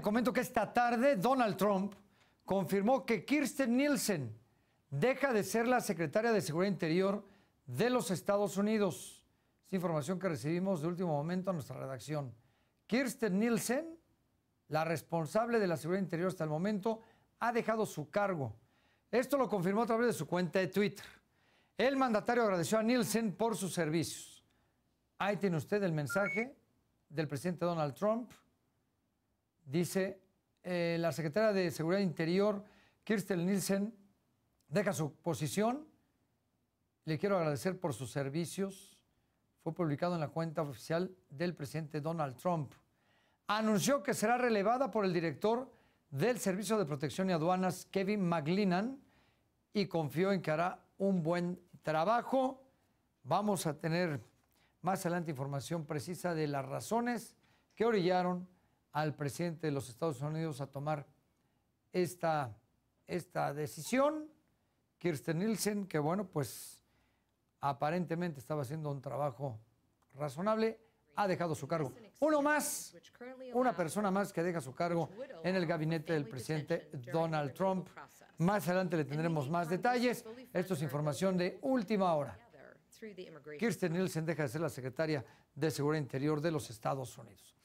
comento que esta tarde Donald Trump confirmó que Kirsten Nielsen deja de ser la secretaria de Seguridad Interior de los Estados Unidos. Es información que recibimos de último momento a nuestra redacción. Kirsten Nielsen, la responsable de la Seguridad Interior hasta el momento, ha dejado su cargo. Esto lo confirmó a través de su cuenta de Twitter. El mandatario agradeció a Nielsen por sus servicios. Ahí tiene usted el mensaje del presidente Donald Trump dice eh, la secretaria de Seguridad Interior, Kirsten Nielsen, deja su posición. Le quiero agradecer por sus servicios. Fue publicado en la cuenta oficial del presidente Donald Trump. Anunció que será relevada por el director del Servicio de Protección y Aduanas, Kevin McLinnan, y confió en que hará un buen trabajo. Vamos a tener más adelante información precisa de las razones que orillaron al presidente de los Estados Unidos a tomar esta, esta decisión. Kirsten Nielsen, que bueno, pues aparentemente estaba haciendo un trabajo razonable, ha dejado su cargo. Uno más, una persona más que deja su cargo en el gabinete del presidente Donald Trump. Más adelante le tendremos más detalles. Esto es información de última hora. Kirsten Nielsen deja de ser la secretaria de Seguridad Interior de los Estados Unidos.